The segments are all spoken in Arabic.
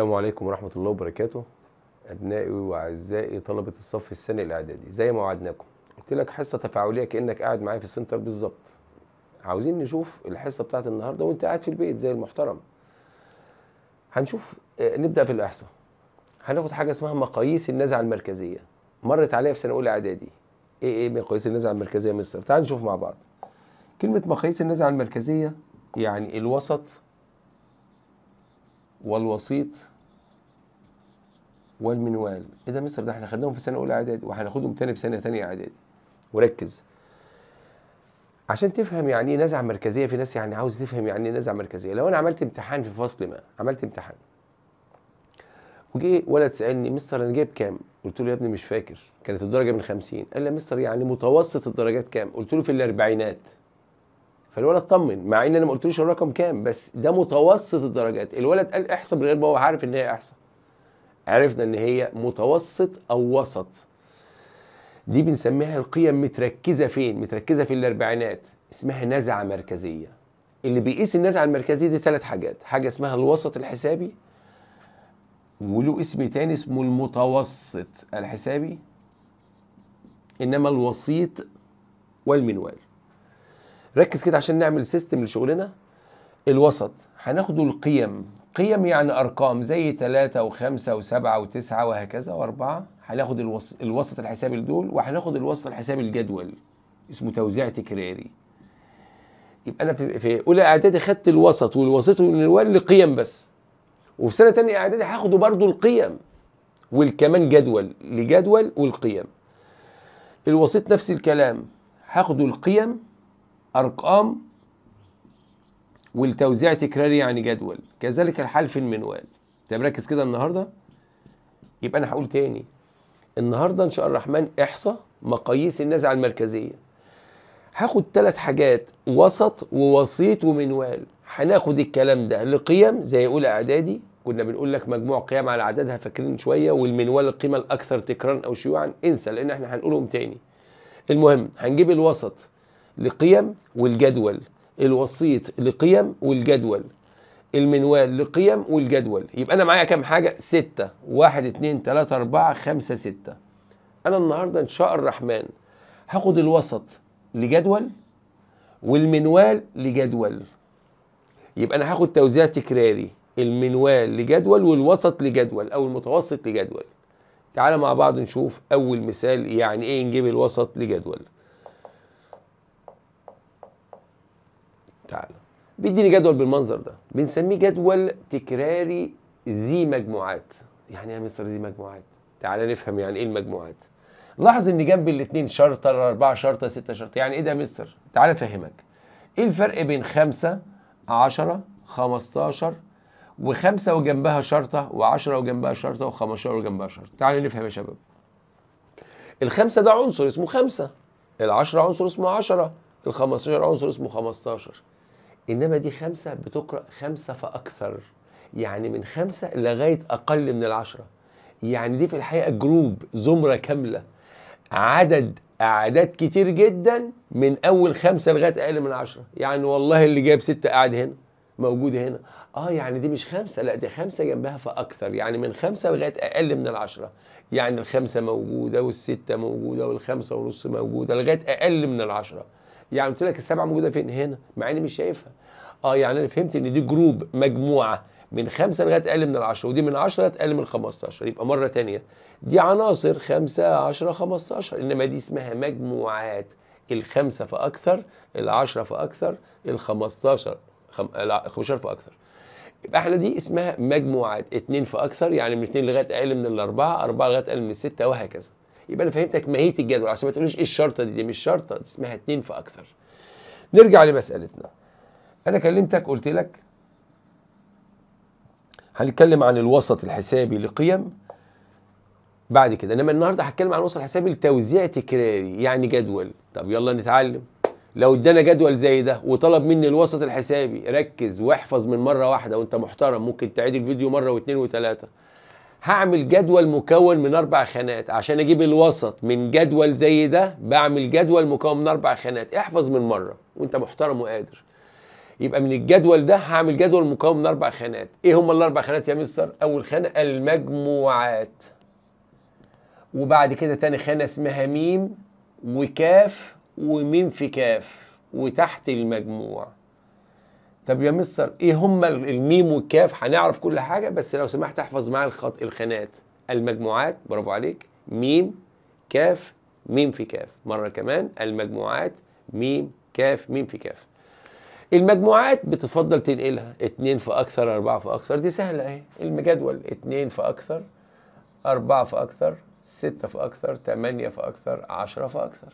السلام عليكم ورحمة الله وبركاته أبنائي وأعزائي طلبة الصف الثاني الإعدادي زي ما وعدناكم قلت لك حصة تفاعلية كأنك قاعد معايا في السنتر بالظبط عاوزين نشوف الحصة بتاعت النهاردة وأنت قاعد في البيت زي المحترم هنشوف آه، نبدأ في الإحصاء هناخد حاجة اسمها مقاييس النزعة المركزية مرت عليا في سنة أولى إعدادي إيه إيه مقاييس النزعة المركزية يا مستر تعال نشوف مع بعض كلمة مقاييس النزعة المركزية يعني الوسط والوسيط والمنوال ايه ده مستر ده احنا خدناهم في سنه اولى اعدادي وهناخدهم تاني في سنه ثانيه اعدادي وركز عشان تفهم يعني ايه نزعه مركزيه في ناس يعني عاوز تفهم يعني ايه نزعه مركزيه لو انا عملت امتحان في فصل ما عملت امتحان وجه ولد سالني مستر انا جايب كام قلت له يا ابني مش فاكر كانت الدرجه من 50 قال لي يا مستر يعني متوسط الدرجات كام قلت له في الاربعينات فالولد اطمن مع ان انا ما قلتلوش الرقم كام بس ده متوسط الدرجات الولد قال احسب من غير ما هو عارف ان هي احسب عرفنا ان هي متوسط او وسط دي بنسميها القيم متركزه فين متركزه في الاربعينات اسمها نزعه مركزيه اللي بيقيس النزعه المركزيه دي ثلاث حاجات حاجه اسمها الوسط الحسابي وله اسم تاني اسمه المتوسط الحسابي انما الوسيط والمنوال ركز كده عشان نعمل سيستم لشغلنا الوسط هناخدوا القيم قيم يعني أرقام زي ثلاثة وخمسة وسبعة وتسعة وهكذا وأربعة هناخد الوسط, الحسابي لدول وهناخد الوسط الحسابي الجدول اسمه توزيع تكراري يبقى أنا في أولى إعدادي خدت الوسط والوسط والنوال لقيم بس وفي سنة تانية إعدادي هاخده برضو القيم والكمان جدول لجدول والقيم الوسيط نفس الكلام هاخده القيم ارقام والتوزيع تكراري يعني جدول كذلك الحال في المنوال طب ركز كده النهارده يبقى انا هقول تاني النهارده ان شاء الرحمن احصى مقاييس النزعه المركزيه هاخد ثلاث حاجات وسط ووسيط ومنوال هناخد الكلام ده لقيم زي اولى اعدادي كنا بنقول لك مجموع قيم على عددها فاكرين شويه والمنوال القيمه الاكثر تكرارا او شيوعا انسى لان احنا هنقولهم تاني المهم هنجيب الوسط لقيم والجدول الوسيط لقيم والجدول المنوال لقيم والجدول يبقى انا معايا كام حاجه ستة واحد اتنين تلاتة اربعة خمسة ستة انا النهارده ان شاء الرحمن هاخد الوسط لجدول والمنوال لجدول يبقى انا هاخد توزيع تكراري المنوال لجدول والوسط لجدول او المتوسط لجدول تعالى مع بعض نشوف اول مثال يعني ايه نجيب الوسط لجدول تعالى بيديني جدول بالمنظر ده بنسميه جدول تكراري ذي مجموعات يعني ايه يا مستر ذي مجموعات تعالى نفهم يعني ايه المجموعات لاحظ ان جنب الاثنين شرطة أربعة شرطة ستة شرطة يعني ايه ده يا مستر تعالى افهمك ايه الفرق بين خمسة عشرة خمستاشر وخمسة وجنبها شرطة وعشرة وجنبها شرطة وخمستاشر وجنبها شرطة تعالى نفهم يا شباب الخمسة ده عنصر اسمه خمسة العشرة عنصر اسمه عشرة الخمستاشر عنصر اسمه خمستاشر انما دي خمسه بتقرا خمسه فاكثر يعني من خمسه لغايه اقل من العشره يعني دي في الحقيقه جروب زمره كامله عدد اعداد كتير جدا من اول خمسه لغايه اقل من عشره يعني والله اللي جايب سته قاعد هنا موجود هنا اه يعني دي مش خمسه لا دي خمسه جنبها فاكثر يعني من خمسه لغايه اقل من العشره يعني الخمسه موجوده والسته موجوده والخمسه ونص موجوده لغايه اقل من العشره يعني قلت لك السبعه موجوده فين هنا مع اني مش شايفها اه يعني انا فهمت ان دي جروب مجموعه من خمسه لغايه اقل من 10 ودي من 10 لغايه اقل من 15 يبقى مره ثانيه دي عناصر 5 10 15 انما دي اسمها مجموعات الخمسه فاكثر العشره فاكثر الخمستاشر 15 15 فاكثر يبقى احنا دي اسمها مجموعات اتنين فاكثر يعني من اتنين لغايه اقل من الاربعه اربعه لغايه اقل من السته وهكذا يبقى انا فهمتك ماهيه الجدول عشان ما تقوليش ايه الشرطه دي دي مش شرطه دي اسمها اتنين فاكثر نرجع لمسالتنا انا كلمتك قلت لك هنتكلم عن الوسط الحسابي لقيم بعد كده انما النهارده هتكلم عن الوسط الحسابي لتوزيع تكراري يعني جدول طب يلا نتعلم لو ادانا جدول زي ده وطلب مني الوسط الحسابي ركز واحفظ من مره واحده وانت محترم ممكن تعيد الفيديو مره واثنين وثلاثه هعمل جدول مكون من اربع خانات عشان اجيب الوسط من جدول زي ده بعمل جدول مكون من اربع خانات احفظ من مره وانت محترم وقادر يبقى من الجدول ده هعمل جدول مكون من اربع خانات ايه هما الاربع خانات يا مستر اول خانه المجموعات وبعد كده تاني خانه اسمها ميم وكاف وميم في كاف وتحت المجموع طب يا مستر ايه هما الميم والكاف هنعرف كل حاجه بس لو سمحت احفظ معايا الخط الخانات المجموعات برافو عليك ميم كاف ميم في كاف مره كمان المجموعات ميم كاف ميم في كاف المجموعات بتفضل تنقلها اتنين في اكثر اربعة في اكثر دي سهلة اهي المجدول اتنين في اكثر اربعة في اكثر ستة في اكثر تمانية في اكثر عشرة في اكثر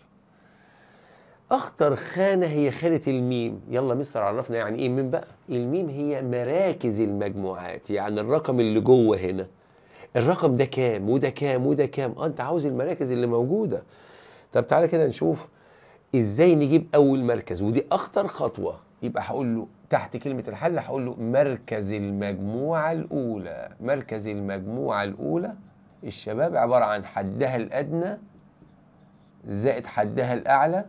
اخطر خانة هي خانة الميم يلا مستر عرفنا يعني ايه ميم بقى الميم هي مراكز المجموعات يعني الرقم اللي جوه هنا الرقم ده كام وده كام وده كام اه انت عاوز المراكز اللي موجودة طب تعالى كده نشوف ازاي نجيب اول مركز ودي اخطر خطوه يبقى هقول له تحت كلمة الحل هقول له مركز المجموعة الأولى مركز المجموعة الأولى الشباب عبارة عن حدها الأدنى زائد حدها الأعلى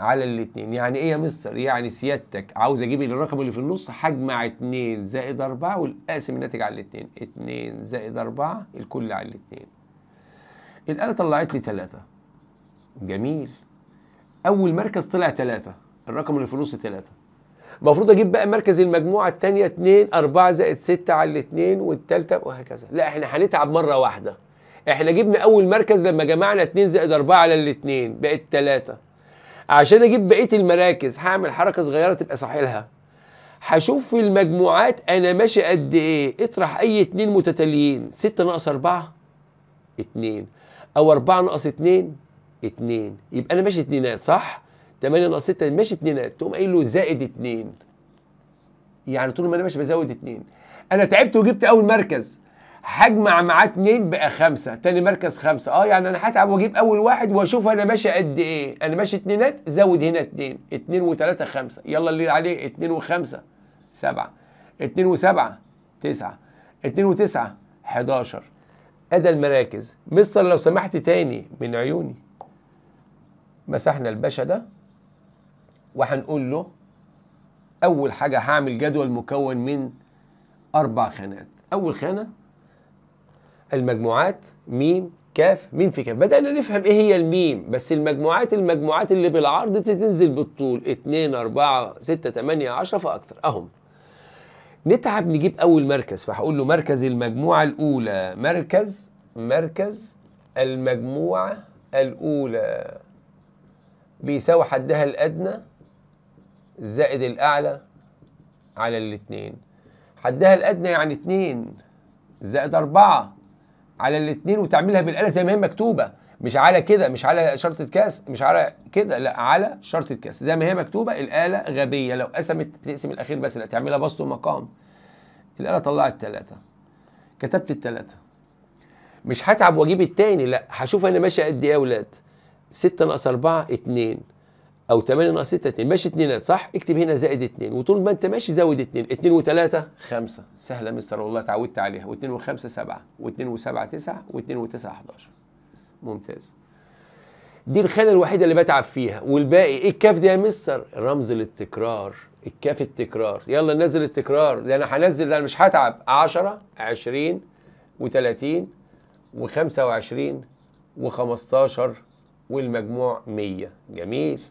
على الاتنين يعني ايه يا مستر يعني سيادتك عاوز اجيب الرقم اللي في النص هجمع اتنين زائد اربعة والقاسم الناتج على الاتنين اتنين زائد اربعة الكل على الاتنين الآلة طلعت لي تلاتة جميل أول مركز طلع تلاتة الرقم الانفلونسي 3 المفروض اجيب بقى مركز المجموعه الثانيه 2 4 زائد 6 على 2 والثالثه وهكذا لا احنا هنتعب مره واحده احنا جبنا اول مركز لما جمعنا 2 زائد 4 على الاثنين بقت 3 عشان اجيب بقيه المراكز هعمل حركه صغيره تبقى صحيلها هشوف في المجموعات انا ماشي قد ايه اطرح اي اتنين متتاليين 6 ناقص 4 2 او 4 ناقص 2 2 يبقى انا ماشي اتنينات صح 8 ناقص 6 ماشي 2 تقوم قايل له زائد 2 يعني طول ما انا ماشي بزود 2 انا تعبت وجبت اول مركز هجمع معاه 2 بقى 5 تاني مركز 5 اه يعني انا هتعب واجيب اول واحد واشوف انا ماشي قد ايه انا ماشي 2 زود هنا 2 2 و3 5 يلا اللي عليه 2 و5 7 2 و7 9 2 و9 11 ادى المراكز مستر لو سمحت تاني من عيوني مسحنا الباشا ده وهنقول له اول حاجه هعمل جدول مكون من اربع خانات اول خانه المجموعات ميم كاف ميم في كاف بدأنا نفهم ايه هي الميم بس المجموعات المجموعات اللي بالعرض تنزل بالطول 2 4 6 8 10 فأكثر اهم نتعب نجيب اول مركز فهقول له مركز المجموعة الاولى مركز مركز المجموعة الاولى بيساوي حدها الادنى زائد الأعلى على الاتنين حدها الأدنى يعني اتنين زائد أربعة على الاتنين وتعملها بالآلة زي ما هي مكتوبة مش على كده مش على شرطة كاس مش على كده لا على شرطة كاس زي ما هي مكتوبة الآلة غبية لو قسمت تقسم الأخير بس لا تعملها بسط ومقام الآلة طلعت ثلاثة كتبت الثلاثة مش هتعب واجيب التاني لا هشوف انا ماشي قد ايه يا اولاد 6 ناقص 4 2 او 8 ناقص 6 2 ماشي 2 صح اكتب هنا زائد 2 وطول ما انت ماشي زود 2 2 و3 5 سهله مستر والله اتعودت عليها و2 و5 7 و2 و7 9 و2 و9 11 ممتاز دي الخانه الوحيده اللي بتعب فيها والباقي ايه الكاف ده يا مستر رمز للتكرار الكاف التكرار يلا ننزل التكرار ده انا هنزل ده انا مش هتعب 10 20 و30 و25 و15 والمجموع 100 جميل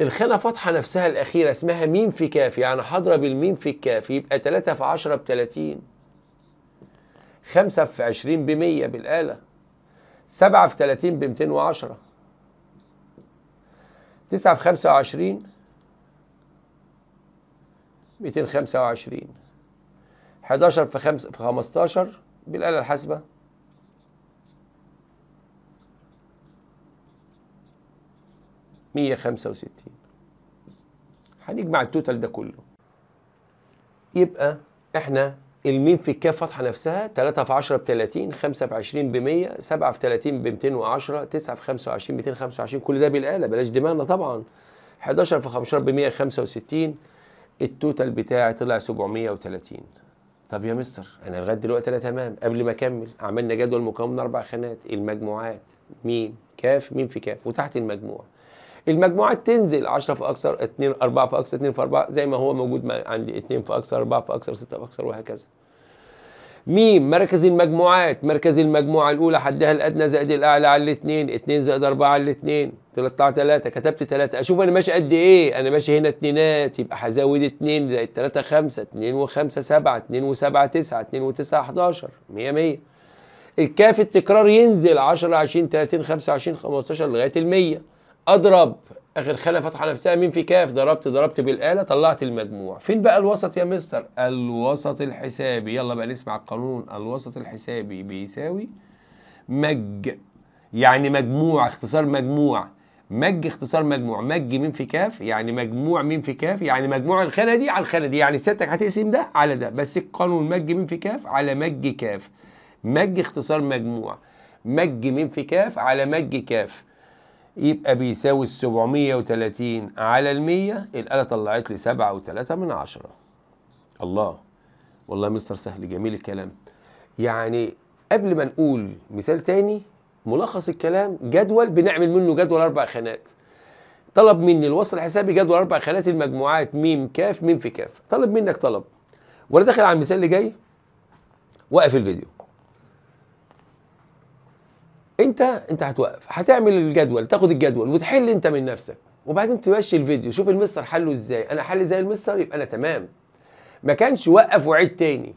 الخانة فاتحة نفسها الأخيرة اسمها ميم في كاف يعني هضرب الميم في الكاف يبقى 3 في 10 ب 30 5 في 20 ب 100 بالآلة 7 في 30 ب 210 9 في 25 225 11 في 5 في 15 بالآلة الحاسبة 165 هنجمع التوتال ده كله يبقى احنا الميم في الكاف فتحه نفسها 3 في 10 ب 30 5 في 20 ب 100 7 في 30 ب 210 9 في 25 225 كل ده بالاله بلاش دماغنا طبعا 11 في 15 ب 165 التوتال بتاعي طلع 730 طب يا مستر انا لغايه دلوقتي انا تمام قبل ما اكمل عملنا جدول مكون من اربع خانات المجموعات ميم كاف ميم في كاف وتحت المجموع المجموعات تنزل 10 في اكثر 2 4 في اكثر 2 في 4 زي ما هو موجود عندي 2 في اكثر 4 في اكثر 6 في اكثر وهكذا. م مركز المجموعات مركز المجموعه الاولى حدها الادنى زائد الاعلى على الاثنين 2 زائد 4 على الاثنين 3 على 3 كتبت 3 اشوف انا ماشي قد ايه انا ماشي هنا اثنينات يبقى هزود 2 زائد 3 5 2 و5 7 2 و7 9 2 و9 11 100 100 الكاف التكرار ينزل 10 20 30 25 15 لغايه ال 100 اضرب اخر خانه فاتحه نفسها مين في كاف ضربت ضربت بالاله طلعت المجموع فين بقى الوسط يا مستر الوسط الحسابي يلا بقى نسمع القانون الوسط الحسابي بيساوي مج يعني مجموع اختصار مجموع مج اختصار مجموع مج مين في كاف يعني مجموع مين في كاف يعني مجموع الخانه دي على الخانه دي يعني سيادتك هتقسم ده على ده بس القانون مج مين في كاف على مج كاف مج اختصار مجموع مج مين في كاف على مج كاف يبقى بيساوي ال 730 على ال 100 الآلة طلعت لي 7.3 وتلاتة من عشرة الله والله مستر سهل جميل الكلام يعني قبل ما نقول مثال تاني ملخص الكلام جدول بنعمل منه جدول أربع خانات طلب مني الوصل الحسابي جدول أربع خانات المجموعات ميم كاف ميم في كاف طلب منك طلب وأنا داخل على المثال اللي جاي وقف الفيديو انت انت هتوقف هتعمل الجدول تاخد الجدول وتحل انت من نفسك وبعدين تمشي الفيديو شوف المستر حله ازاي انا حل زي المستر يبقى انا تمام ما كانش وقف وعيد تاني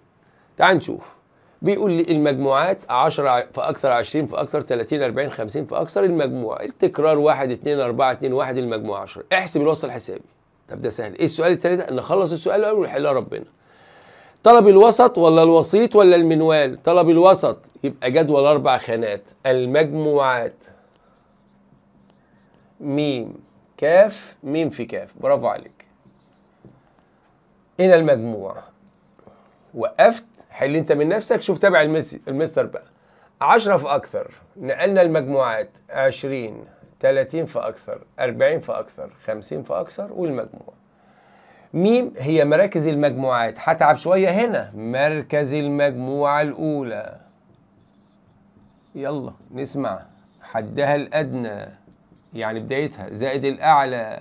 تعال نشوف بيقول لي المجموعات 10 في اكثر 20 في اكثر 30 40 50 في اكثر المجموع التكرار 1 2 4 2 1 المجموع 10 احسب الوصل حسابي طب ده سهل ايه السؤال التاني ده نخلص السؤال الاول ونحلها ربنا طلب الوسط ولا الوسيط ولا المنوال طلب الوسط يبقى جدول اربع خانات المجموعات ميم كاف ميم في كاف برافو عليك هنا المجموع وقفت حل انت من نفسك شوف تابع المستر بقى 10 فاكثر نقلنا المجموعات 20 30 فاكثر 40 فاكثر 50 فاكثر والمجموع ميم هي مراكز المجموعات هتعب شوية هنا مركز المجموعة الأولى يلا نسمع حدها الأدنى يعني بدايتها زائد الأعلى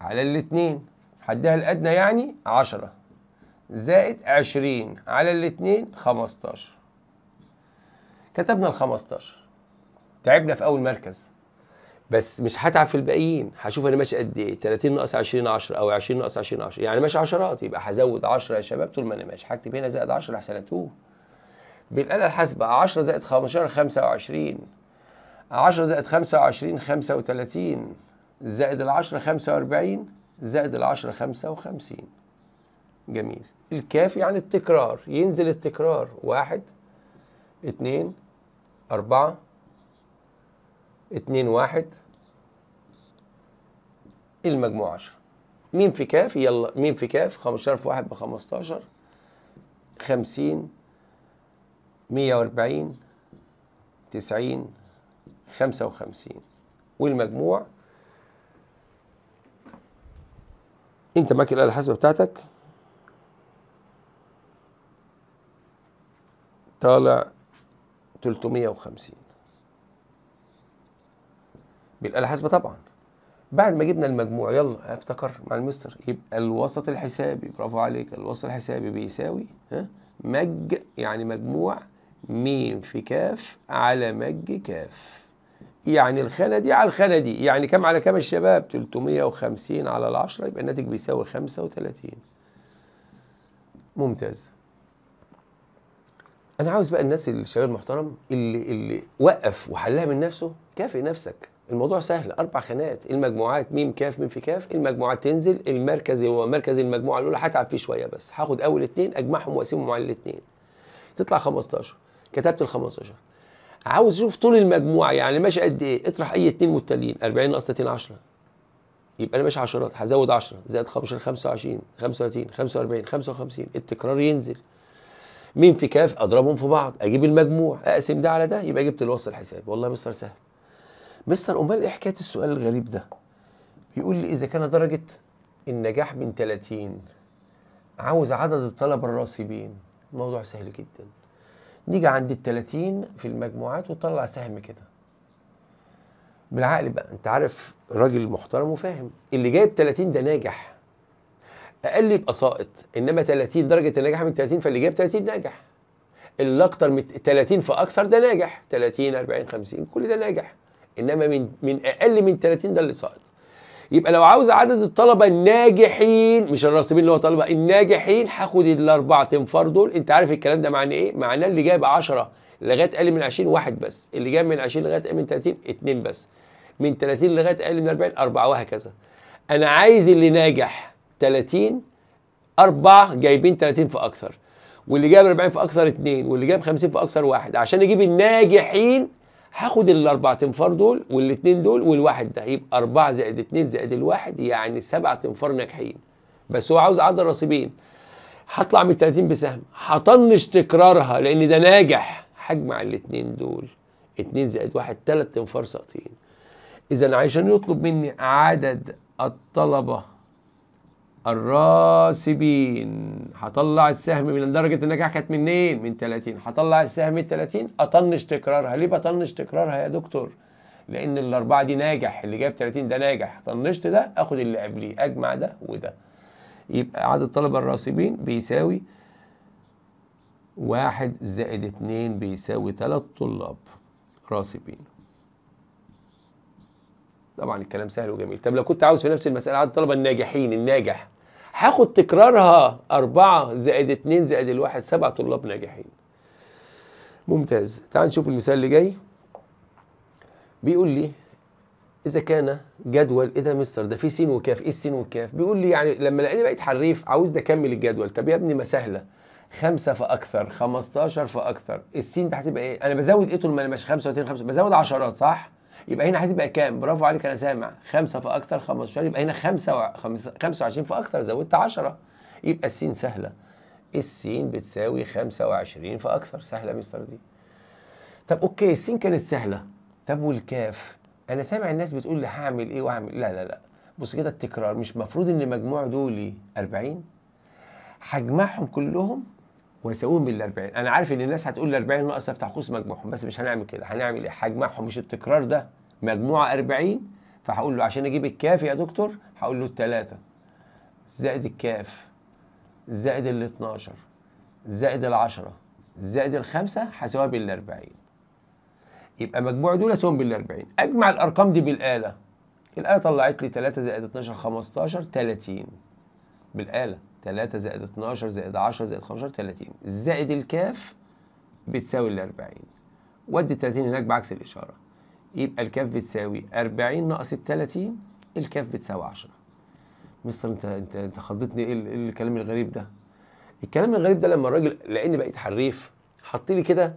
على الاتنين حدها الأدنى يعني عشرة زائد عشرين على الاتنين خمستاشر كتبنا الخمستاشر تعبنا في أول مركز بس مش هتعب في الباقيين هشوف انا ماشي قد ايه 30 ناقص 20 10 او 20 ناقص 20 10 يعني ماشي عشرات يبقى هزود 10 يا شباب طول ما انا ماشي هكتب هنا زائد 10 احسن اتوه بالاله الحاسبه 10 زائد 15 25 10 زائد 25 35 زائد ال 10 45 زائد ال 10 55 جميل الكافي يعني التكرار ينزل التكرار واحد اتنين أربعة 2 1 المجموع 10 مين في كاف يلا مين في كاف 15 في 1 ب 15 50 140 90 55 والمجموع انت معاك الاله الحاسبه بتاعتك طالع 350 بالآلة الحاسبة طبعا بعد ما جبنا المجموع يلا افتكر مع المستر يبقى الوسط الحسابي برافو عليك الوسط الحسابي بيساوي ها مج يعني مجموع م في كاف على مج كاف يعني الخانه دي على الخانه دي يعني كام على كام يا شباب 350 على ال 10 يبقى الناتج بيساوي 35 ممتاز انا عاوز بقى الناس الشباب المحترم اللي اللي وقف وحلها من نفسه كافئ نفسك الموضوع سهل اربع خانات المجموعات ميم كاف ميم في كاف المجموعات تنزل المركز هو مركز المجموعه الاولى هتعب فيه شويه بس هاخد اول اثنين اجمعهم واقسمهم على الاثنين تطلع 15 كتبت ال 15 عاوز اشوف طول المجموعه يعني ماشي قد ايه اطرح اي اثنين متتاليين 40 ناقص 30 10 يبقى انا ماشي عشرات هزود 10 زائد 15 25 35 45 55 التكرار ينزل مين في كاف اضربهم في بعض اجيب المجموع اقسم ده على ده يبقى جبت الوصل الحساب والله مستر سهل مستر امال ايه حكايه السؤال الغريب ده بيقول لي اذا كان درجه النجاح من 30 عاوز عدد الطلبه الراسبين الموضوع سهل جدا نيجي عند ال 30 في المجموعات وطلع سهم كده بالعقل بقى انت عارف راجل محترم وفاهم اللي جايب 30 ده ناجح اقل يبقى ساقط انما 30 درجه النجاح من 30 فاللي جايب 30 ناجح اللي اكتر من 30 فاكثر ده ناجح 30 40 50 كل ده ناجح انما من من اقل من 30 ده اللي ساقط يبقى لو عاوز عدد الطلبه الناجحين مش الراسبين اللي هو طلبه الناجحين هاخد الاربعه تنفر دول انت عارف الكلام ده معناه ايه معناه اللي جايب 10 لغايه اقل من 20 واحد بس اللي جايب من 20 لغايه اقل من 30 اثنين بس من 30 لغايه اقل من 40 اربعه وهكذا انا عايز اللي ناجح 30 اربعه جايبين 30 في اكثر واللي جاب 40 في اكثر اثنين واللي جاب 50 في اكثر واحد عشان اجيب الناجحين هاخد الاربع تنفار دول والاثنين دول والواحد ده يبقى 4 زائد 2 زائد الواحد يعني سبع تنفار ناجحين بس هو عاوز عدد رصيبين هطلع من 30 بسهم هطنش تكرارها لان ده ناجح هجمع الاثنين دول 2 زائد واحد ثلاث تنفار ساقطين اذا عشان يطلب مني عدد الطلبه الراسبين هطلع السهم من درجة النجاح كانت منين؟ من 30 هطلع السهم ال 30 أطنش تكرارها ليه بطنش تكرارها يا دكتور؟ لأن الأربعة دي ناجح اللي جاب 30 ده ناجح طنشت ده آخد اللي قبليه أجمع ده وده يبقى عدد الطلبة الراسبين بيساوي واحد زائد اتنين بيساوي تلات طلاب راسبين طبعا الكلام سهل وجميل طب لو كنت عاوز في نفس المسألة عدد الطلبة الناجحين الناجح هاخد تكرارها أربعة زائد اتنين زائد الواحد سبع طلاب ناجحين ممتاز تعال نشوف المثال اللي جاي بيقول لي إذا كان جدول إيه ده مستر ده في س وكاف إيه السين والكاف بيقول لي يعني لما لقيني بقيت حريف عاوز أكمل الجدول طب يا ابني ما سهلة خمسة فأكثر 15 فأكثر السين ده هتبقى إيه أنا بزود إيه طول ما أنا ماشي 35 5 بزود عشرات صح يبقى هنا هتبقى كام برافو عليك انا سامع 5 في اكثر 15 يبقى هنا 5 25 في اكثر زودت 10 يبقى السين سهله السين بتساوي 25 في اكثر سهله يا مستر دي طب اوكي السين كانت سهله طب والكاف انا سامع الناس بتقول لي هعمل ايه واعمل لا لا لا بص كده التكرار مش مفروض ان مجموع دول 40 هجمعهم كلهم وسأقوم بال 40 انا عارف ان الناس هتقول ال 40 ناقص افتح قوس مجموعهم بس مش هنعمل كده هنعمل ايه هجمعهم مش التكرار ده مجموعه 40 فهقول له عشان اجيب الكاف يا دكتور هقول له الثلاثه زائد الكاف زائد ال 12 زائد ال 10 زائد الخمسه هساويها بال 40 يبقى مجموع دول اساويهم بال 40 اجمع الارقام دي بالاله الاله طلعت لي 3 زائد 12 15 30 بالاله 3 زائد 12 زائد 10 زائد 15 30 زائد الكاف بتساوي ال 40 ودي 30 هناك بعكس الإشارة يبقى الكاف بتساوي 40 ناقص ال 30 الكاف بتساوي 10 مستر انت انت انت خضتني إيه, ايه الكلام الغريب ده؟ الكلام الغريب ده لما الراجل لاني بقيت حريف حط لي كده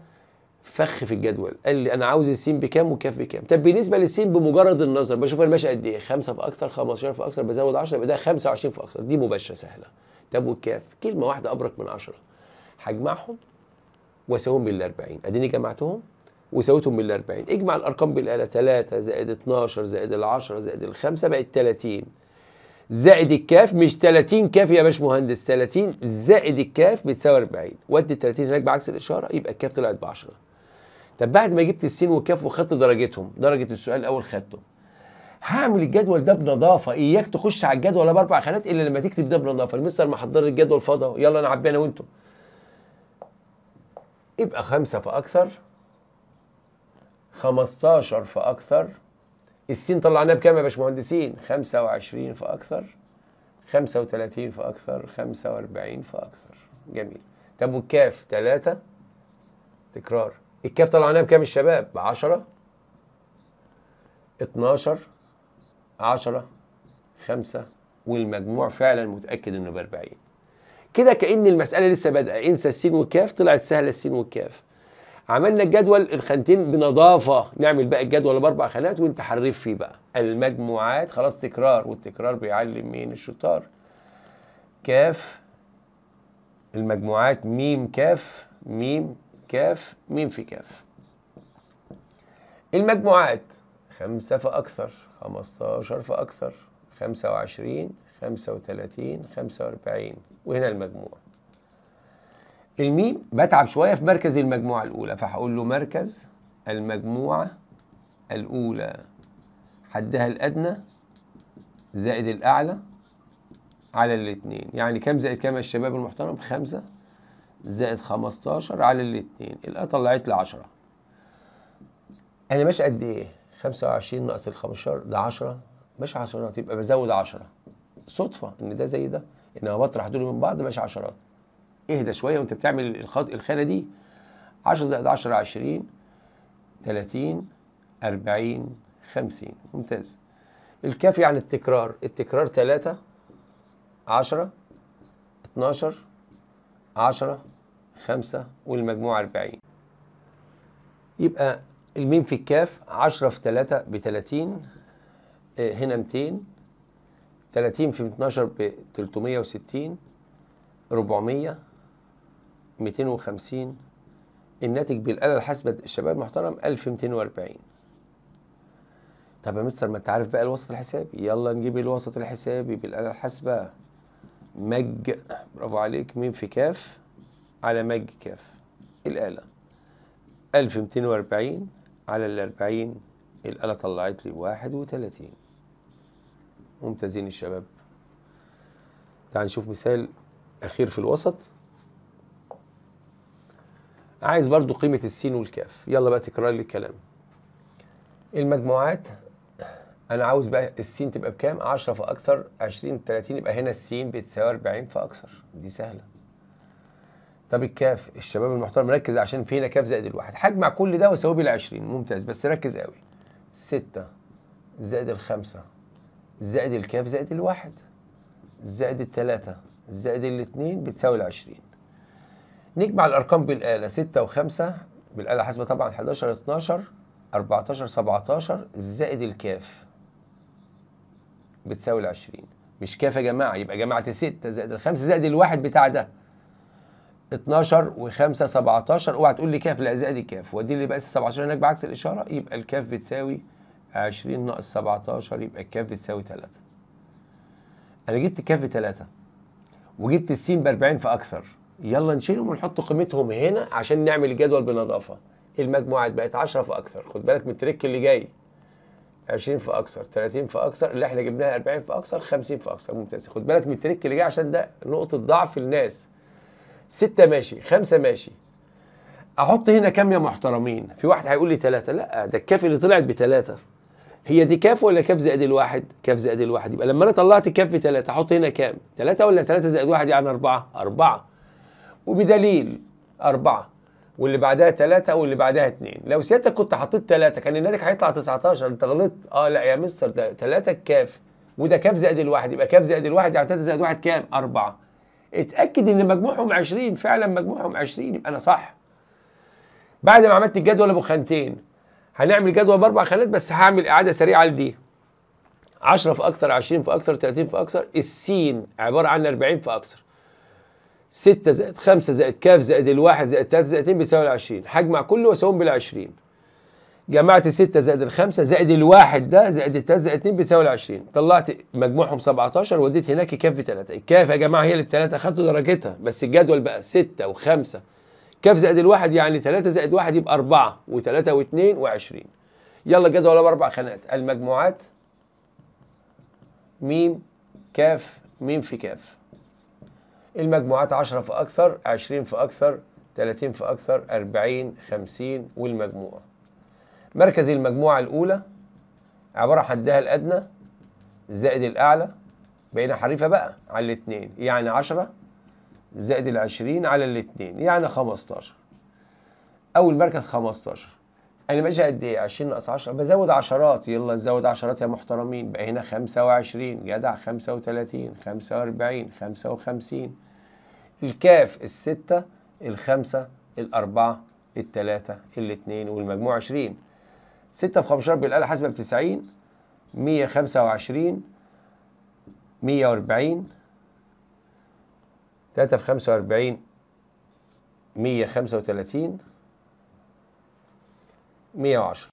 فخ في الجدول قال لي انا عاوز السين بكام والكاف بكام طب بالنسبه للسين بمجرد النظر بشوف انا ماشي قد ايه 5 في اكثر 15 في اكثر بزود 10 يبقى ده 25 في اكثر دي مباشره سهله تاب والكاف كلمة واحدة أبرك من عشرة هجمعهم بال بالأربعين أديني جمعتهم وساويتهم بالأربعين اجمع الأرقام بالآلة 3 زائد 12 زائد 10 زائد 5 بقت 30 زائد الكاف مش 30 كاف يا باش مهندس 30 زائد الكاف بتساوي 40 ودي 30 هناك بعكس الإشارة يبقى الكاف طلعت ب 10 طب بعد ما جبت السين والكاف وخدت درجتهم درجة السؤال الأول خدته هعمل الجدول ده بنظافه اياك تخش على الجدول باربع خانات الا لما تكتب ده بنظافه المستر محضر الجدول فضى يلا انا عبي انا وانتم يبقى خمسة فأكثر 15 فأكثر السين طلعناه بكام يا باشمهندسين 25 فأكثر 35 فأكثر 45 فأكثر جميل طب والكاف 3 تكرار الكاف طلعناه بكام الشباب ب 10 12 10 5 والمجموع فعلا متاكد انه ب 40 كده كان المساله لسه بادئه انسى السين والكاف طلعت سهله السين والكاف عملنا الجدول الخانتين بنظافه نعمل بقى الجدول باربع خانات وانت حرف فيه بقى المجموعات خلاص تكرار والتكرار بيعلم مين الشطار كاف المجموعات ميم كاف ميم كاف ميم في كاف المجموعات خمسة فأكثر 15 فأكثر 25 35 45 وهنا المجموع الميم بتعب شوية في مركز المجموعة الأولى فهقول له مركز المجموعة الأولى حدها الأدنى زائد الأعلى على الاثنين يعني كم زائد كم يا الشباب المحترم خمسة زائد 15 على الاثنين الآن طلعت لي 10 أنا ماشي قد إيه؟ 25 ناقص ال 15 ده 10 مش عشرات يبقى بزود 10 صدفه ان ده زي ده ان انا بطرح دول من بعض مش عشرات اهدى شويه وانت بتعمل الخط الخانه دي 10 زائد 10 20 30 40 50 ممتاز الكافي عن التكرار التكرار 3 10 12 10 5 والمجموع 40 يبقى الميم في الكاف 10 في 3 ب 30 هنا 200 30 في 12 ب 360 400 250 الناتج بالآلة الحاسبة الشباب محترم 1240 طب يا مستر ما انت عارف بقى الوسط الحسابي يلا نجيب الوسط الحسابي بالآلة الحاسبة مج برافو عليك مين في كاف على مج كاف الآلة 1240 على الأربعين الآلة طلعت لي واحد وثلاثين ممتازين الشباب تعال نشوف مثال أخير في الوسط عايز برضو قيمة السين والكاف يلا بقى تكرار للكلام الكلام المجموعات انا عاوز بقى السين تبقى بكام 10 فاكثر 20 30 يبقى هنا السين بتساوي 40 فاكثر دي سهله طب الكاف الشباب المحترم ركز عشان فينا كاف زائد الواحد هجمع كل ده واساويه بال 20 ممتاز بس ركز قوي 6 زائد الخمسة زائد الكاف زائد الواحد زائد التلاتة زائد الاثنين بتساوي العشرين نجمع الأرقام بالآلة ستة وخمسة بالآلة حسب طبعا 11 12 14 17 زائد الكاف بتساوي العشرين مش كاف يا جماعة يبقى جماعة ستة زائد الخمسة زائد الواحد بتاع ده 12 و5 17 اوعى تقول لي كاف لا زائد الكاف ودي اللي بقى 17 هناك بعكس الاشاره يبقى الكاف بتساوي 20 ناقص 17 يبقى الكاف بتساوي 3 انا جبت الكاف ب 3 وجبت السين ب 40 فاكثر يلا نشيلهم ونحط قيمتهم هنا عشان نعمل الجدول بنظافه المجموعه بقت 10 فاكثر خد بالك من التريك اللي جاي 20 فاكثر 30 فاكثر اللي احنا جبناها 40 فاكثر 50 فاكثر ممتاز خد بالك من التريك اللي جاي عشان ده نقطه ضعف الناس ستة ماشي خمسة ماشي احط هنا كام يا محترمين في واحد هيقول لي ثلاثة لا ده الكاف اللي طلعت بثلاثة هي دي كاف ولا كاف زائد الواحد كاف زائد الواحد يبقى لما انا طلعت الكاف في ثلاثة احط هنا كام ثلاثة ولا ثلاثة زائد واحد يعني أربعة أربعة وبدليل أربعة واللي بعدها ثلاثة واللي بعدها اثنين لو سيادتك كنت حطيت ثلاثة كان الناتج هيطلع 19 انت غلطت اه لا يا مستر ده ثلاثة كاف وده كاف زائد الواحد يبقى كاف زائد الواحد يعني ثلاثة زائد واحد كام؟ أربعة اتاكد ان مجموعهم 20 فعلا مجموعهم 20 يبقى انا صح بعد ما عملت الجدول ابو خانتين هنعمل جدول باربع خانات بس هعمل اعاده سريعه لدي 10 في اكثر 20 في اكثر 30 في اكثر السين عباره عن 40 في اكثر 6 زائد 5 زائد ك زائد الواحد زائد 3 زائد 2 بيساوي ال 20 هجمع كله واساويهم بال 20 جمعت 6 زائد الخمسة زائد الواحد ده زائد التلاتة زائد اتنين بتساوي العشرين 20 طلعت مجموعهم 17 وديت هناك كاف بتلاتة الكاف يا جماعة هي اللي بتلاتة خدت درجتها بس الجدول بقى 6 و5 كاف زائد الواحد يعني 3 زائد واحد يبقى 4 و3 و2 و20 يلا جدول بأربع خانات المجموعات ميم كاف ميم في كاف المجموعات 10 في أكثر 20 في أكثر 30 في أكثر 40 50 والمجموعة مركز المجموعة الأولى عبارة عن حدها الأدنى زائد الأعلى بقينا حريفة بقى على الاتنين يعني عشرة زائد العشرين على الاتنين يعني خمستاشر أول مركز خمستاشر أنا ماشي قد إيه عشرين ناقص عشرة بزود عشرات يلا نزود عشرات يا محترمين بقى هنا خمسة وعشرين جدع خمسة وتلاتين خمسة وأربعين خمسة وخمسين الكاف الستة الخمسة الأربعة التلاتة الاتنين والمجموع عشرين 6 في 15 بالآلة حاسبة ب 90 125 140 3 في 45 135 110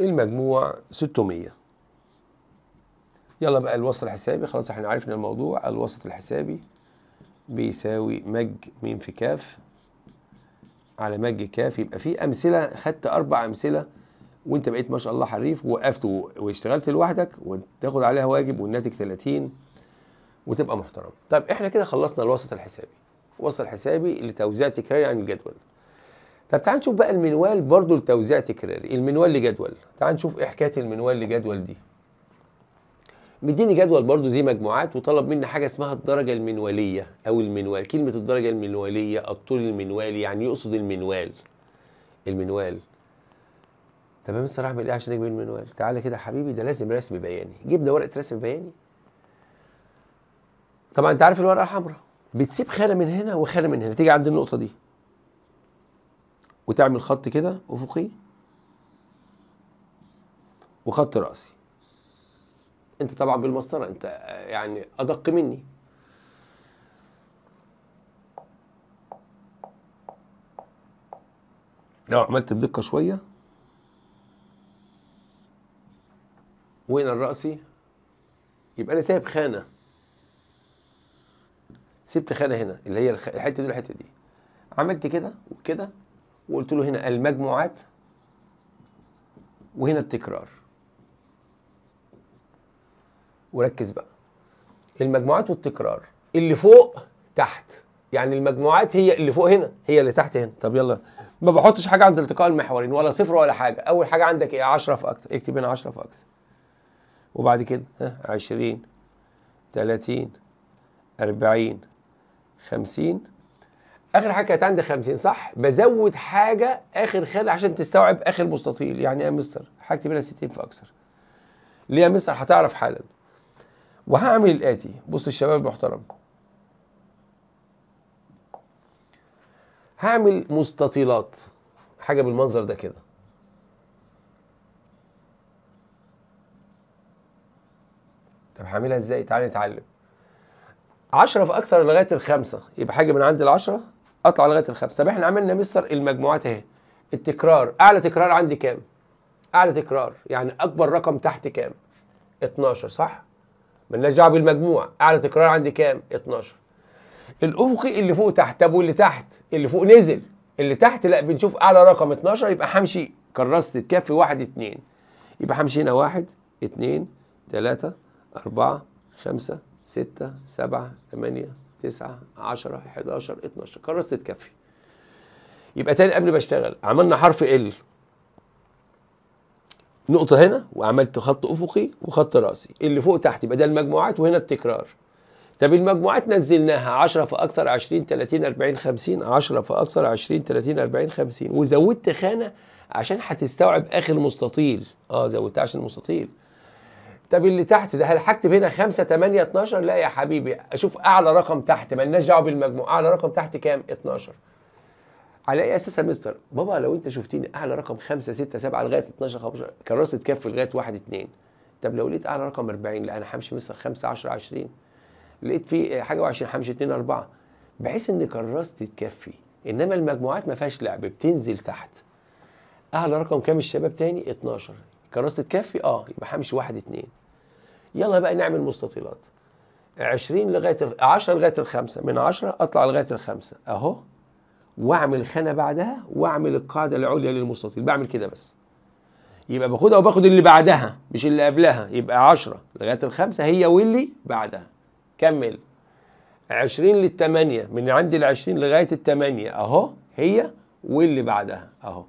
المجموع 600 يلا بقى الوسط الحسابي خلاص احنا عرفنا الموضوع الوسط الحسابي بيساوي مج م في كاف على مج كاف يبقى في امثله خدت اربع امثله وانت بقيت ما شاء الله حريف ووقفت واشتغلت لوحدك وتاخد عليها واجب والناتج 30 وتبقى محترم طيب احنا كده خلصنا الوسط الحسابي الوسط الحسابي لتوزيع تكراري عن الجدول طب تعال نشوف بقى المنوال برضو لتوزيع تكراري المنوال لجدول تعال نشوف ايه حكايه المنوال لجدول دي مديني جدول برضو زي مجموعات وطلب مني حاجه اسمها الدرجه المنواليه او المنوال كلمه الدرجه المنواليه الطول المنوالي يعني يقصد المنوال المنوال طب يا مستر اعمل ايه عشان اجيب المنوال تعالى كده يا حبيبي ده لازم رسم بياني جبنا ورقه رسم بياني طبعا انت عارف الورقه الحمراء بتسيب خانه من هنا وخانه من هنا تيجي عند النقطه دي وتعمل خط كده افقي وخط راسي انت طبعا بالمسطره انت يعني ادق مني لو عملت بدقه شويه وين الرأسي يبقى أنا سايب خانة سبت خانة هنا اللي هي الحتة دي والحتة دي عملت كده وكده وقلت له هنا المجموعات وهنا التكرار وركز بقى المجموعات والتكرار اللي فوق تحت يعني المجموعات هي اللي فوق هنا هي اللي تحت هنا طب يلا ما بحطش حاجه عند التقاء المحورين ولا صفر ولا حاجه اول حاجه عندك ايه 10 في اكثر اكتب هنا 10 في اكثر وبعد كده ها عشرين تلاتين أربعين خمسين آخر حاجة كانت عندي خمسين صح بزود حاجة آخر خانة عشان تستوعب آخر مستطيل يعني يا مستر حاجتي منها ستين فأكثر ليه يا مستر هتعرف حالا وهعمل الآتي بص الشباب المحترم هعمل مستطيلات حاجة بالمنظر ده كده طب هعملها ازاي تعالى نتعلم 10 في اكثر لغايه الخمسه يبقى حاجه من عند ال 10 اطلع لغايه الخمسه طب احنا عملنا مستر المجموعات اهي التكرار اعلى تكرار عندي كام اعلى تكرار يعني اكبر رقم تحت كام 12 صح ملناش دعوه بالمجموع اعلى تكرار عندي كام 12 الافقي اللي فوق تحت طب واللي تحت اللي فوق نزل اللي تحت لا بنشوف اعلى رقم 12 يبقى همشي كرست تكفي واحد اثنين. يبقى همشي هنا واحد اثنين ثلاثة أربعة خمسة ستة سبعة ثمانية تسعة عشرة حداشر اتناشر كرست تكفي يبقى تاني قبل ما اشتغل عملنا حرف ال نقطة هنا وعملت خط أفقي وخط رأسي اللي فوق تحت يبقى ده المجموعات وهنا التكرار طب المجموعات نزلناها 10 في أكثر 20 30 40 50 10 في أكثر 20 30 40 50 وزودت خانة عشان هتستوعب آخر مستطيل اه زودتها عشان المستطيل طب اللي تحت ده هل هكتب هنا 5 8 12 لا يا حبيبي اشوف اعلى رقم تحت مالناش دعوه بالمجموع اعلى رقم تحت كام 12 على اي اساس يا مستر بابا لو انت شفتني اعلى رقم 5 6 7 لغايه 12 15 كراسه تكفي لغايه 1 2 طب لو لقيت اعلى رقم 40 لا انا همشي مستر 5 10 20 لقيت في حاجه و20 همشي 2 4 بحيث ان كراستي تكفي انما المجموعات ما فيهاش لعب بتنزل تحت اعلى رقم كام الشباب تاني 12 كراسه تكفي اه يبقى همشي واحد اتنين يلا بقى نعمل مستطيلات 20 لغايه 10 لغايه الخمسه من 10 اطلع لغايه الخمسه اهو واعمل خانه بعدها واعمل القاعده العليا للمستطيل بعمل كده بس يبقى باخدها وباخد اللي بعدها مش اللي قبلها يبقى 10 لغايه الخمسه هي واللي بعدها كمل 20 لل 8 من عند ال 20 لغايه ال 8 اهو هي واللي بعدها اهو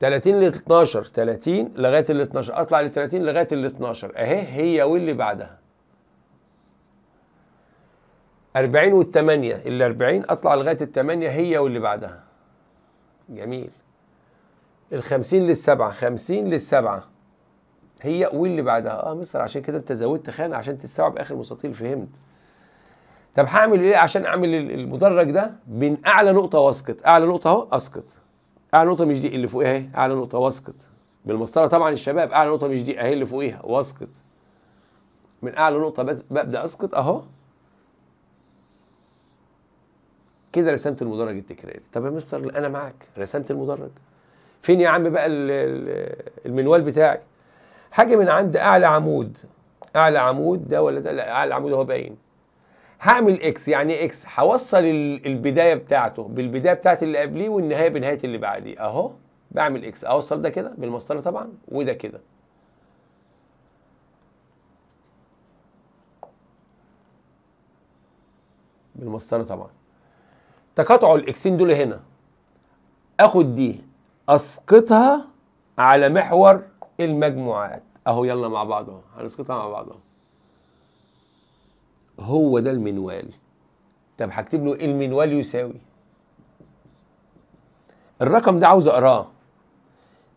30 ل 12 30 لغايه ال 12 اطلع ل 30 لغايه ال 12 اهي هي واللي بعدها 40 وال 8 ال 40 اطلع لغايه ال 8 هي واللي بعدها جميل ال 50 لل 7 50 لل 7 هي واللي بعدها اه مصر عشان كده انت زودت خانه عشان تستوعب اخر مستطيل فهمت طب هعمل ايه عشان اعمل المدرج ده بين اعلى نقطه واسقط اعلى نقطه اهو اسقط اعلى نقطه مش دي اللي فوقيها اهي اعلى نقطه واسقط بالمسطره طبعا الشباب اعلى نقطه مش دي اهي اللي فوقيها واسقط من اعلى نقطه ببدا اسقط اهو كده رسمت المدرج التكراري طب يا مستر انا معاك رسمت المدرج فين يا عم بقى المنوال بتاعي حاجه من عند اعلى عمود اعلى عمود ده ولا ده لا اعلى عمود اهو باين هعمل اكس يعني اكس هوصل البدايه بتاعته بالبدايه بتاعت اللي قبليه والنهايه بنهايه اللي بعديه اهو بعمل اكس اوصل ده كده بالمسطره طبعا وده كده بالمسطره طبعا تقاطع الاكسين دول هنا اخد دي اسقطها على محور المجموعات اهو يلا مع بعض اهو هنسقطها مع بعض اهو هو ده المنوال طب هكتب له المنوال يساوي الرقم ده عاوز اقراه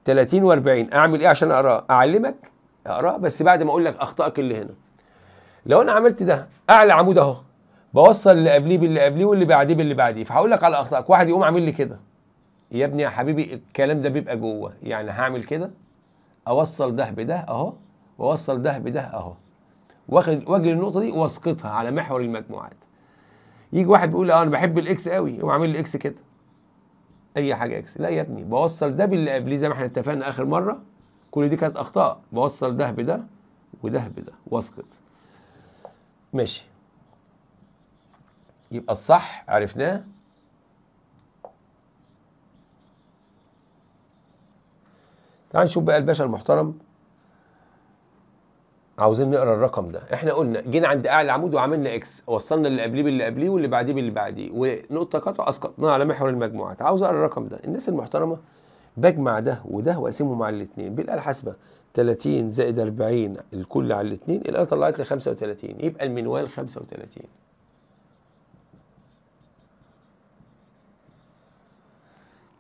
30 و40 اعمل ايه عشان اقراه اعلمك اقراه بس بعد ما اقول لك اخطائك اللي هنا لو انا عملت ده اعلى عمود اهو بوصل اللي قبليه باللي قبليه واللي بعديه باللي بعديه فهقول لك على اخطائك واحد يقوم عامل لي كده يا ابني يا حبيبي الكلام ده بيبقى جوه يعني هعمل كده اوصل ده بده اهو واوصل ده بده اهو واخد واجه النقطه دي واسقطها على محور المجموعات يجي واحد بيقول اه انا بحب الاكس قوي هو عامل لي اكس كده اي حاجه اكس لا يا ابني بوصل ده باللي قبليه زي ما احنا اتفقنا اخر مره كل دي كانت اخطاء بوصل ده بده وده بده واسقط ماشي يبقى الصح عرفناه تعال نشوف بقى الباشا المحترم عاوزين نقرا الرقم ده احنا قلنا جينا عند اعلى عمود وعملنا اكس وصلنا اللي قبليه باللي قبليه واللي بعديه باللي بعديه ونقطه قطع اسقطناها على محور المجموعات عاوز اقرا الرقم ده الناس المحترمه بجمع ده وده واقسمهم على الاثنين بالاله الحاسبه 30 زائد 40 الكل على الاثنين الاله طلعت لي 35 يبقى المنوال 35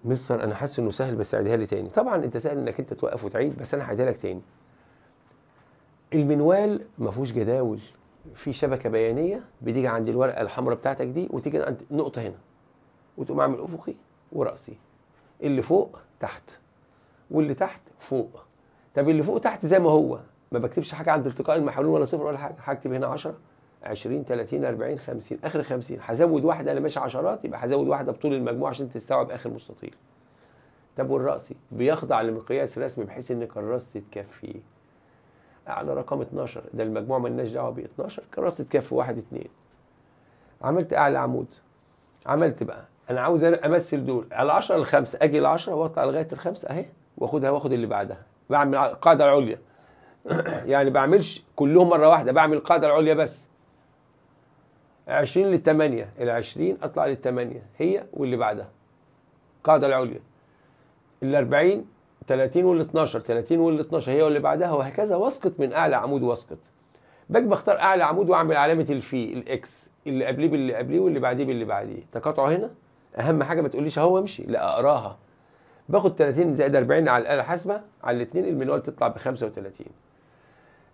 مستر انا حاسس انه سهل بس اعيدها لي تاني طبعا انت سهل انك انت توقف وتعيد بس انا هعيدها لك تاني المنوال ما فيهوش جداول في شبكه بيانيه بتيجي عند الورقه الحمراء بتاعتك دي وتيجي عند نقطه هنا وتقوم عامل افقي وراسي اللي فوق تحت واللي تحت فوق طب اللي فوق تحت زي ما هو ما بكتبش حاجه عند التقاء المحلول ولا صفر ولا حاجه هكتب هنا 10 20 30 40 50 اخر 50 هزود واحده انا ماشي عشرات يبقى هزود واحده بطول المجموع عشان تستوعب اخر مستطيل طب والراسي بيخضع لمقياس رسمي بحيث ان كراستي تكفيه على رقم 12 ده المجموع لناش دعوه ب 12 كراسه كف واحد اثنين عملت اعلى عمود عملت بقى انا عاوز امثل دول ال 10 5 اجي ال 10 واطلع لغايه الخمسه اهي واخدها واخد اللي بعدها بعمل قاعده العليا يعني بعملش كلهم مره واحده بعمل القاعده العليا بس 20 لل 8 ال 20 اطلع لل 8 هي واللي بعدها القاعده العليا ال 40 30 وال 12 30 وال 12 هي واللي بعدها وهكذا واسقط من اعلى عمود واسقط باجي بختار اعلى عمود واعمل علامه الفي الاكس اللي قبليه باللي قبليه واللي بعديه باللي بعديه تقاطعه هنا اهم حاجه ما تقوليش اهو امشي لا اقراها باخد 30 زائد 40 على الاله الحاسبه على الاثنين المنوال تطلع ب 35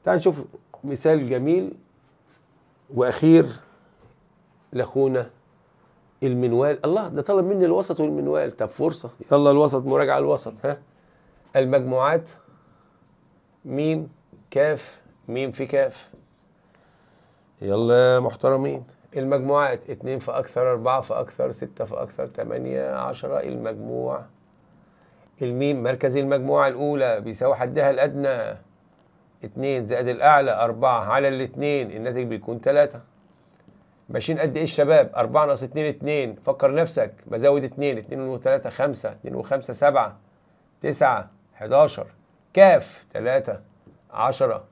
تعال نشوف مثال جميل واخير لاخونا المنوال الله ده طلب مني الوسط والمنوال طب فرصه يلا الوسط مراجعه الوسط ها المجموعات ميم كاف ميم في كاف يلا يا محترمين المجموعات اتنين في أكثر أربعة في أكثر ستة في أكثر تمانية عشرة المجموع الميم مركز المجموعة الأولى بيساوي حدها الأدنى اتنين زائد الأعلى أربعة على الاتنين الناتج بيكون تلاتة ماشيين قد إيه الشباب أربعة ناقص اتنين اتنين فكر نفسك بزود اتنين اتنين وثلاثة خمسة اتنين وخمسة سبعة تسعة 11 كاف 3 10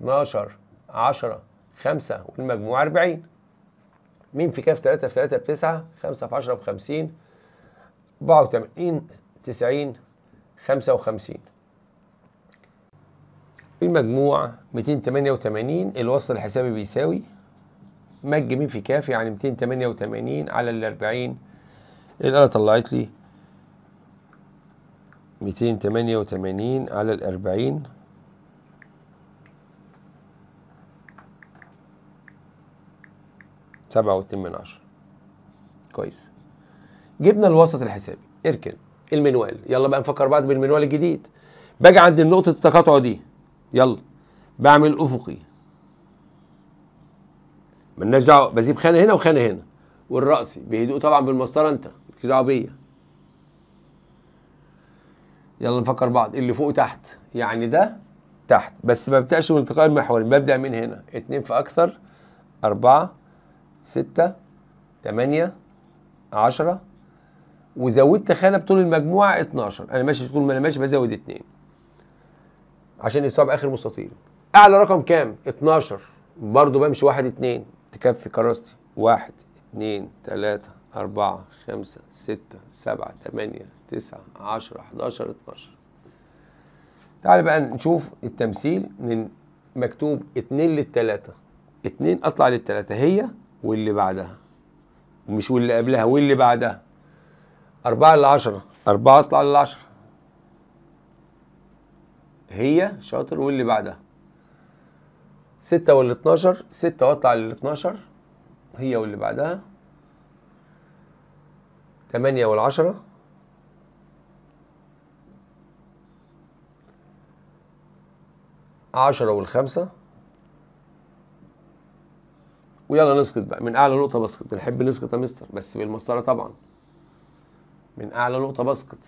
12 10 5 والمجموع 40 مين في كاف 3 في 3 ب 9 5 في 10 ب 50 84 90 55 المجموع 288 الوصل الحسابي بيساوي مج مين في كاف يعني 288 على ال 40 اللي انا طلعت لي ميتين تمانية وتمانين على الأربعين سبعة واتنين من عشرة كويس جبنا الوسط الحسابي اركن المنوال يلا بقى نفكر بعض بالمنوال الجديد باجي عند نقطة التقاطع دي يلا بعمل أفقي ملناش دعوة بسيب خانة هنا وخانة هنا والرأسي بهدوء طبعا بالمسطرة أنت كده بيا يلا نفكر بعض اللي فوق تحت يعني ده تحت بس ما بتقاش من التقاء المحوري ببدا من هنا 2 في اكثر اربعة ستة 8 10 وزودت خانة بطول المجموعة 12 انا ماشي طول ما انا ماشي بزود 2 عشان يصاب اخر مستطيل اعلى رقم كام 12 برضه بمشي واحد 2 تكفي كراستي واحد 2 3 أربعة خمسة ستة سبعة تمانية تسعة عشرة حداشر اتناشر تعال بقى نشوف التمثيل من مكتوب اتنين للتلاتة اتنين أطلع للتلاتة هي واللي بعدها مش واللي قبلها واللي بعدها أربعة للعشرة أربعة أطلع للعشرة هي شاطر واللي بعدها ستة واللي اتناشر ستة وأطلع للاتناشر هي واللي بعدها 8 10 عشرة 5 ويلا نسقط بقى من أعلى نقطة بسقط بنحب نسقط يا مستر بس بالمسطرة طبعا من أعلى نقطة بسقط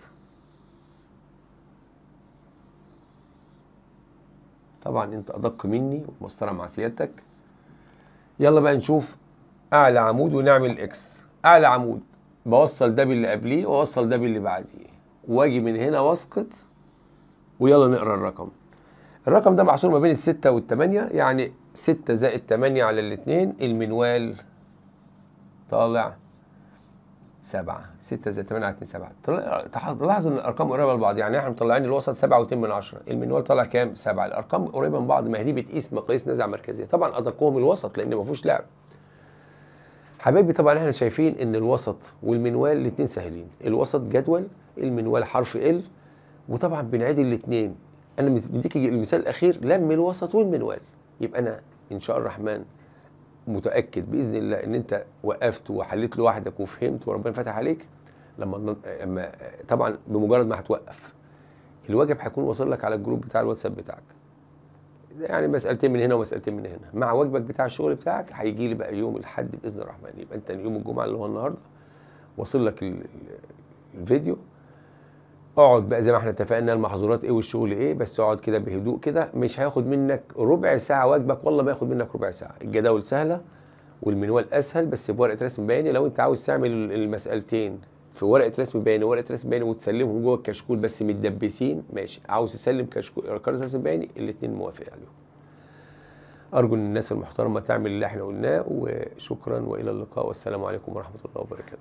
طبعا أنت أدق مني والمسطرة مع سيادتك يلا بقى نشوف أعلى عمود ونعمل إكس أعلى عمود بوصل ده باللي قبليه واوصل ده باللي بعديه واجي من هنا واسقط ويلا نقرا الرقم الرقم ده محصور ما بين الستة والتمانية يعني ستة زائد تمانية على الاتنين المنوال طالع سبعة ستة زائد تمانية على اتنين سبعة تلاحظ ان الارقام قريبة لبعض يعني احنا مطلعين الوسط سبعة واتنين من عشرة المنوال طالع كام سبعة الارقام قريبة من بعض ما هي دي بتقيس مقاييس نزع مركزية طبعا ادقهم الوسط لان ما فيهوش لعب حبايبي طبعا احنا شايفين ان الوسط والمنوال الاثنين سهلين الوسط جدول المنوال حرف ال وطبعا بنعيد الاثنين انا بديك المثال الاخير لم الوسط والمنوال يبقى انا ان شاء الرحمن متاكد باذن الله ان انت وقفت وحليت لوحدك وفهمت وربنا فتح عليك لما لما طبعا بمجرد ما هتوقف الواجب هيكون واصل لك على الجروب بتاع الواتساب بتاعك يعني مسألتين من هنا ومسألتين من هنا مع واجبك بتاع الشغل بتاعك هيجي لي بقى يوم الاحد بإذن الرحمن يبقى أنت يوم الجمعة اللي هو النهاردة واصل لك الفيديو اقعد بقى زي ما احنا اتفقنا المحظورات ايه والشغل ايه بس اقعد كده بهدوء كده مش هياخد منك ربع ساعه واجبك والله ما ياخد منك ربع ساعه الجداول سهله والمنوال اسهل بس بورقه رسم بياني لو انت عاوز تعمل المسالتين في ورقه رسم بياني ورقه رسم بياني وتسلمهم جوه الكشكول بس متدبسين ماشي عاوز يسلم كشكول كارت رسم بياني الاثنين موافق عليهم ارجو ان الناس المحترمه تعمل اللي احنا قلناه وشكرا والى اللقاء والسلام عليكم ورحمه الله وبركاته